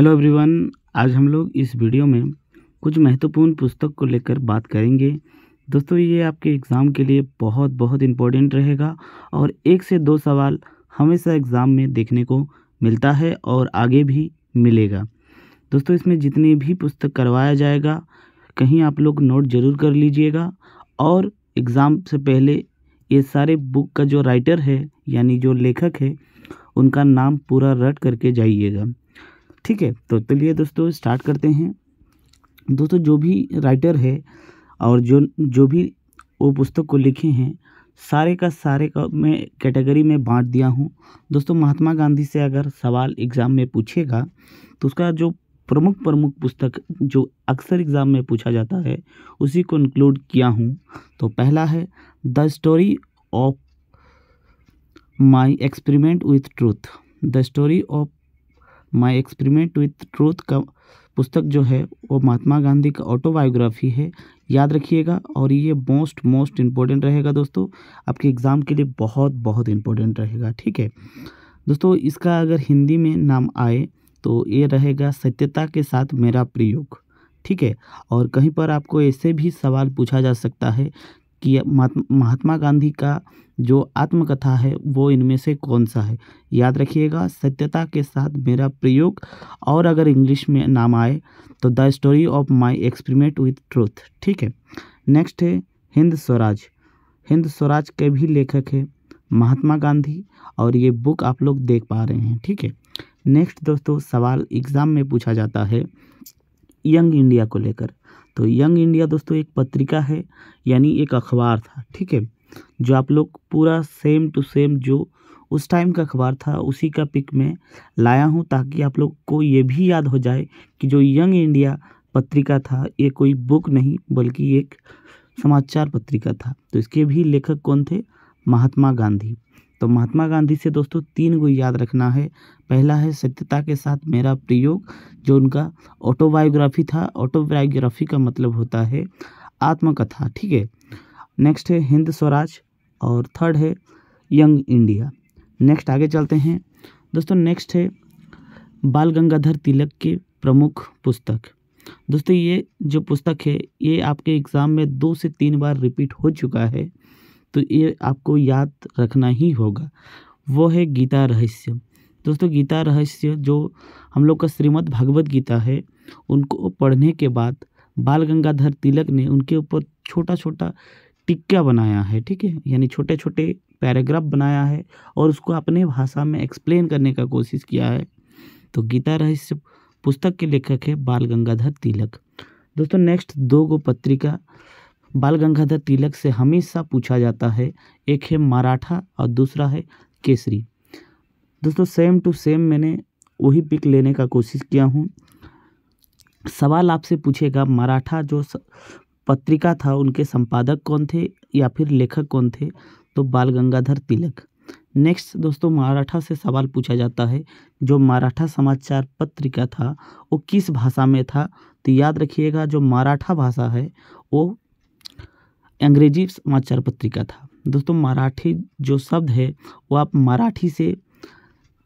hello everyone आज हम लोग इस वीडियो में कुछ महत्वपूर्ण पुस्तक को लेकर बात करेंगे दोस्तों ये आपके एग्ज़ाम के लिए बहुत बहुत इम्पोर्टेंट रहेगा और एक से दो सवाल हमेशा एग्ज़ाम में देखने को मिलता है और आगे भी मिलेगा दोस्तों इसमें जितनी भी पुस्तक करवाया जाएगा कहीं आप लोग नोट ज़रूर कर लीजिएगा और एग्ज़ाम से पहले ये सारे बुक का जो राइटर है यानी जो लेखक है उनका नाम पूरा रट करके जाइएगा ठीक है तो चलिए दोस्तों स्टार्ट करते हैं दोस्तों जो भी राइटर है और जो जो भी वो पुस्तक को लिखे हैं सारे का सारे का मैं कैटेगरी में बांट दिया हूँ दोस्तों महात्मा गांधी से अगर सवाल एग्ज़ाम में पूछेगा तो उसका जो प्रमुख प्रमुख पुस्तक जो अक्सर एग्ज़ाम में पूछा जाता है उसी को इंक्लूड किया हूँ तो पहला है the story of my experiment with truth the story of my experiment with truth का पुस्तक जो है वो महात्मा गांधी का ऑटोबायोग्राफी है याद रखिएगा और ये मोस्ट मोस्ट इम्पोर्टेंट रहेगा दोस्तों आपके एग्ज़ाम के लिए बहुत बहुत इम्पोर्टेंट रहेगा ठीक है दोस्तों इसका अगर हिंदी में नाम आए तो ये रहेगा सत्यता के साथ मेरा प्रयोग ठीक है और कहीं पर आपको ऐसे भी सवाल पूछा जा सकता है कि महात्मा गांधी का जो आत्मकथा है वो इनमें से कौन सा है याद रखिएगा सत्यता के साथ मेरा प्रयोग और अगर इंग्लिश में नाम आए तो the story of my experiment with truth ठीक है नेक्स्ट है हिंद स्वराज हिंद स्वराज के भी लेखक है महात्मा गांधी और ये बुक आप लोग देख पा रहे हैं ठीक है नेक्स्ट दोस्तों सवाल एग्ज़ाम में पूछा जाता है यंग इंडिया को लेकर तो यंग इंडिया दोस्तों एक पत्रिका है यानी एक अखबार था ठीक है जो आप लोग पूरा सेम टू सेम जो उस टाइम का अखबार था उसी का पिक मैं लाया हूँ ताकि आप लोग को ये भी याद हो जाए कि जो यंग इंडिया पत्रिका था ये कोई बुक नहीं बल्कि एक समाचार पत्रिका था तो इसके भी लेखक कौन थे महात्मा गांधी तो महात्मा गांधी से दोस्तों तीन को याद रखना है पहला है सत्यता के साथ मेरा प्रयोग जो उनका ऑटोबायोग्राफी था ऑटोबायोग्राफी का मतलब होता है आत्मकथा ठीक है नेक्स्ट है हिंद स्वराज और थर्ड है यंग इंडिया नेक्स्ट आगे चलते हैं दोस्तों नेक्स्ट है बाल गंगाधर तिलक के प्रमुख पुस्तक दोस्तों ये जो पुस्तक है ये आपके एग्ज़ाम में दो से तीन बार रिपीट हो चुका है तो ये आपको याद रखना ही होगा वो है गीता रहस्य दोस्तों गीता रहस्य जो हम लोग का श्रीमद् भगवद गीता है उनको पढ़ने के बाद बाल गंगाधर तिलक ने उनके ऊपर छोटा छोटा टिक्का बनाया है ठीक है यानी छोटे छोटे पैराग्राफ बनाया है और उसको अपने भाषा में एक्सप्लेन करने का कोशिश किया है तो गीता रहस्य पुस्तक के लेखक है बाल गंगाधर तिलक दोस्तों नेक्स्ट दो गो पत्रिका बाल गंगाधर तिलक से हमेशा पूछा जाता है एक है मराठा और दूसरा है केसरी दोस्तों सेम टू सेम मैंने वही पिक लेने का कोशिश किया हूँ सवाल आपसे पूछेगा मराठा जो पत्रिका था उनके संपादक कौन थे या फिर लेखक कौन थे तो बाल गंगाधर तिलक नेक्स्ट दोस्तों मराठा से सवाल पूछा जाता है जो मराठा समाचार पत्रिका था वो किस भाषा में था तो याद रखिएगा जो मराठा भाषा है वो अंग्रेजी समाचार पत्रिका था दोस्तों मराठी जो शब्द है वो आप मराठी से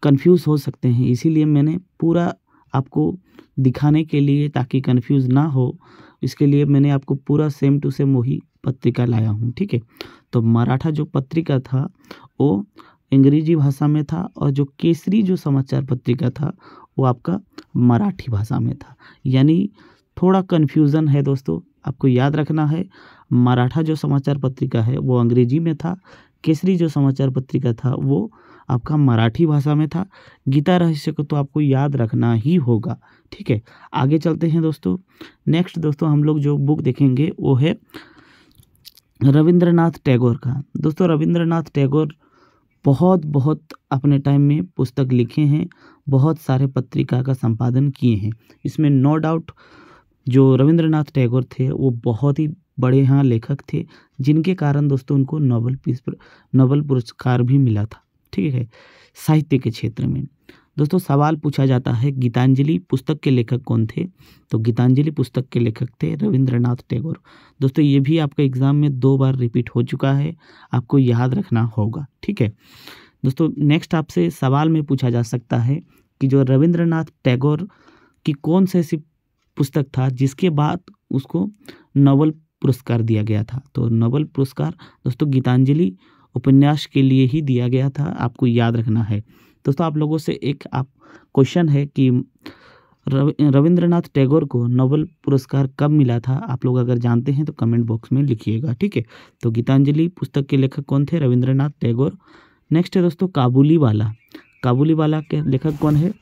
कंफ्यूज हो सकते हैं इसीलिए मैंने पूरा आपको दिखाने के लिए ताकि कंफ्यूज ना हो इसके लिए मैंने आपको पूरा सेम टू सेम वही पत्रिका लाया हूँ ठीक है तो मराठा जो पत्रिका था वो अंग्रेजी भाषा में था और जो केसरी जो समाचार पत्रिका था वो आपका मराठी भाषा में था यानी थोड़ा कन्फ्यूज़न है दोस्तों आपको याद रखना है मराठा जो समाचार पत्रिका है वो अंग्रेजी में था केसरी जो समाचार पत्रिका था वो आपका मराठी भाषा में था गीता रहस्य को तो आपको याद रखना ही होगा ठीक है आगे चलते हैं दोस्तों नेक्स्ट दोस्तों हम लोग जो बुक देखेंगे वो है रविंद्रनाथ टैगोर का दोस्तों रविंद्रनाथ टैगोर बहुत बहुत अपने टाइम में पुस्तक लिखे हैं बहुत सारे पत्रिका का संपादन किए हैं इसमें नो डाउट जो रविंद्रनाथ टैगोर थे वो बहुत ही बड़े यहाँ लेखक थे जिनके कारण दोस्तों उनको नोबल पीस नोबल पुरस्कार भी मिला था ठीक है साहित्य के क्षेत्र में दोस्तों सवाल पूछा जाता है गीतांजलि पुस्तक के लेखक कौन थे तो गीतांजलि पुस्तक के लेखक थे रविंद्रनाथ टैगोर दोस्तों ये भी आपका एग्ज़ाम में दो बार रिपीट हो चुका है आपको याद रखना होगा ठीक है दोस्तों नेक्स्ट आपसे सवाल में पूछा जा सकता है कि जो रविंद्रनाथ टैगोर की कौन से ऐसी पुस्तक था जिसके बाद उसको नोबल पुरस्कार दिया गया था तो नोबल पुरस्कार दोस्तों गीतांजलि उपन्यास के लिए ही दिया गया था आपको याद रखना है दोस्तों आप लोगों से एक आप क्वेश्चन है कि रविंद्रनाथ टैगोर को नोबल पुरस्कार कब मिला था आप लोग अगर जानते हैं तो कमेंट बॉक्स में लिखिएगा ठीक है तो गीतांजलि पुस्तक के लेखक कौन थे रविंद्रनाथ टैगोर नेक्स्ट है दोस्तों काबुली वाला काबुली वाला के लेखक कौन है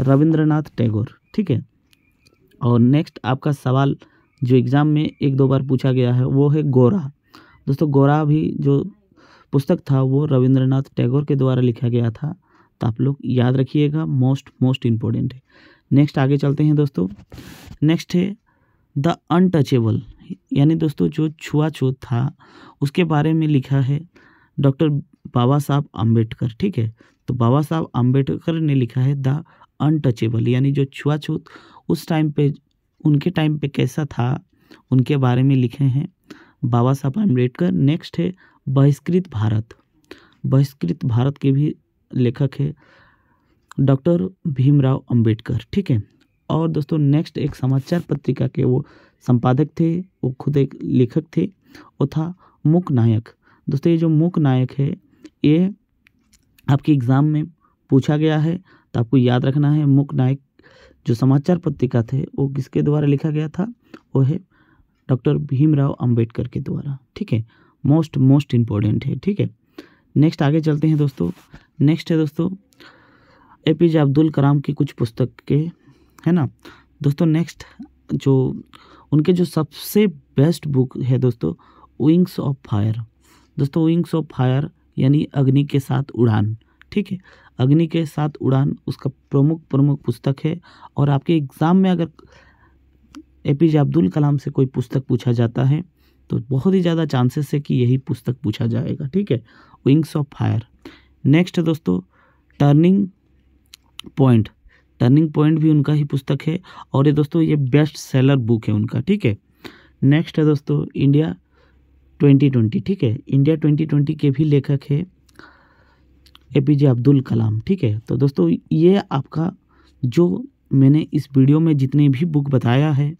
रविंद्रनाथ टैगोर ठीक है और नेक्स्ट आपका सवाल जो एग्ज़ाम में एक दो बार पूछा गया है वो है गोरा दोस्तों गोरा भी जो पुस्तक था वो रविंद्रनाथ टैगोर के द्वारा लिखा गया था तो आप लोग याद रखिएगा मोस्ट मोस्ट इम्पोर्टेंट है नेक्स्ट आगे चलते हैं दोस्तों नेक्स्ट है द अनटचेबल यानी दोस्तों जो छुआछूत था उसके बारे में लिखा है डॉक्टर बाबा साहब अम्बेडकर ठीक है तो बाबा साहब अम्बेडकर ने लिखा है द अनटचेबल यानी जो छुआछूत उस टाइम पे उनके टाइम पे कैसा था उनके बारे में लिखे हैं बाबा साहब अम्बेडकर नेक्स्ट है बहिष्कृत भारत बहिष्कृत भारत के भी लेखक है डॉक्टर भीमराव अंबेडकर ठीक है और दोस्तों नेक्स्ट एक समाचार पत्रिका के वो संपादक थे वो खुद एक लेखक थे वो था मुक नायक दोस्तों ये जो मुक नायक है ये आपके एग्ज़ाम में पूछा गया है तो आपको याद रखना है मुक नायक जो समाचार पत्रिका थे वो किसके द्वारा लिखा गया था वो है डॉक्टर भीमराव अंबेडकर के द्वारा ठीक है मोस्ट मोस्ट इम्पोर्टेंट है ठीक है नेक्स्ट आगे चलते हैं दोस्तों नेक्स्ट है दोस्तों ए पी जे अब्दुल कलाम की कुछ पुस्तक के है ना दोस्तों नेक्स्ट जो उनके जो सबसे बेस्ट बुक है दोस्तों विंग्स ऑफ फायर दोस्तों विंग्स ऑफ फायर यानी अग्नि के साथ उड़ान ठीक है अग्नि के साथ उड़ान उसका प्रमुख प्रमुख पुस्तक है और आपके एग्ज़ाम में अगर ए पी जे अब्दुल कलाम से कोई पुस्तक पूछा जाता है तो बहुत ही ज़्यादा चांसेस है कि यही पुस्तक पूछा जाएगा ठीक है विंग्स ऑफ फायर नेक्स्ट है दोस्तों टर्निंग पॉइंट टर्निंग पॉइंट भी उनका ही पुस्तक है और ये दोस्तों ये बेस्ट सेलर बुक है उनका ठीक है नेक्स्ट है दोस्तों इंडिया 2020 ठीक है इंडिया 2020 के भी लेखक है ए पी जे अब्दुल कलाम ठीक है तो दोस्तों ये आपका जो मैंने इस वीडियो में जितने भी बुक बताया है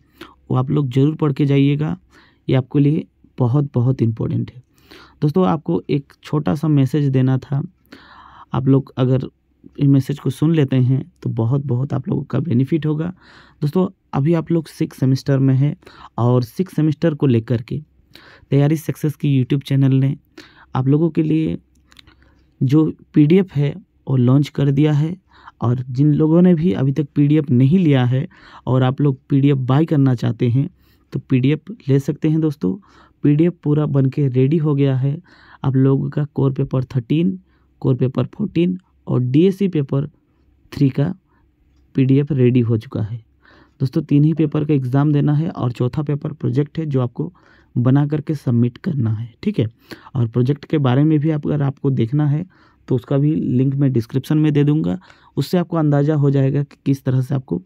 वो आप लोग ज़रूर पढ़ के जाइएगा ये आपके लिए बहुत बहुत इम्पोर्टेंट है दोस्तों आपको एक छोटा सा मैसेज देना था आप लोग अगर इस मैसेज को सुन लेते हैं तो बहुत बहुत आप लोगों का बेनिफिट होगा दोस्तों अभी आप लोग सिक्स सेमेस्टर में है और सिक्स सेमेस्टर को लेकर के तैयारी सक्सेस की यूट्यूब चैनल ने आप लोगों के लिए जो पीडीएफ है वो लॉन्च कर दिया है और जिन लोगों ने भी अभी तक पीडीएफ नहीं लिया है और आप लोग पीडीएफ बाय करना चाहते हैं तो पीडीएफ ले सकते हैं दोस्तों पीडीएफ पूरा बन के रेडी हो गया है आप लोगों का core paper thirteen core paper fourteen और D paper three copy ready हो चुका है दोस्तों तीन ही पेपर का एग्ज़ाम देना है और चौथा पेपर प्रोजेक्ट है जो आपको बना करके सबमिट करना है ठीक है और प्रोजेक्ट के बारे में भी आप अगर आपको देखना है तो उसका भी लिंक मैं डिस्क्रिप्शन में दे दूंगा उससे आपको अंदाज़ा हो जाएगा कि किस तरह से आपको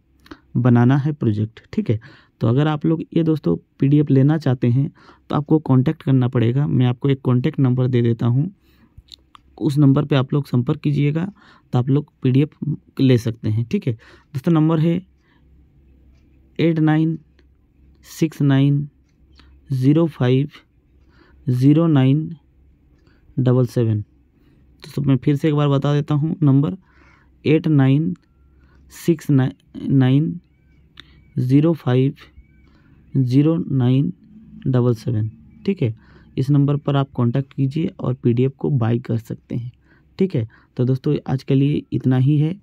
बनाना है प्रोजेक्ट ठीक है तो अगर आप लोग ये दोस्तों पीडीएफ लेना चाहते हैं तो आपको कांटेक्ट करना पड़ेगा मैं आपको एक कांटेक्ट नंबर दे देता हूँ उस नंबर पे आप लोग संपर्क कीजिएगा तो आप लोग पीडीएफ ले सकते हैं ठीक है दोस्तों नंबर है eight nine six nine zero five zero nine double seven तो सब मैं फिर से एक बार बता देता हूँ number eight nine six nine zero five zero nine double seven ठीक है इस नंबर पर आप कांटेक्ट कीजिए और पीडीएफ को बाई कर सकते हैं ठीक है तो दोस्तों आज के लिए इतना ही है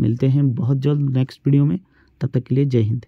मिलते हैं बहुत जल्द नेक्स्ट वीडियो में तब तक के लिए जय हिंद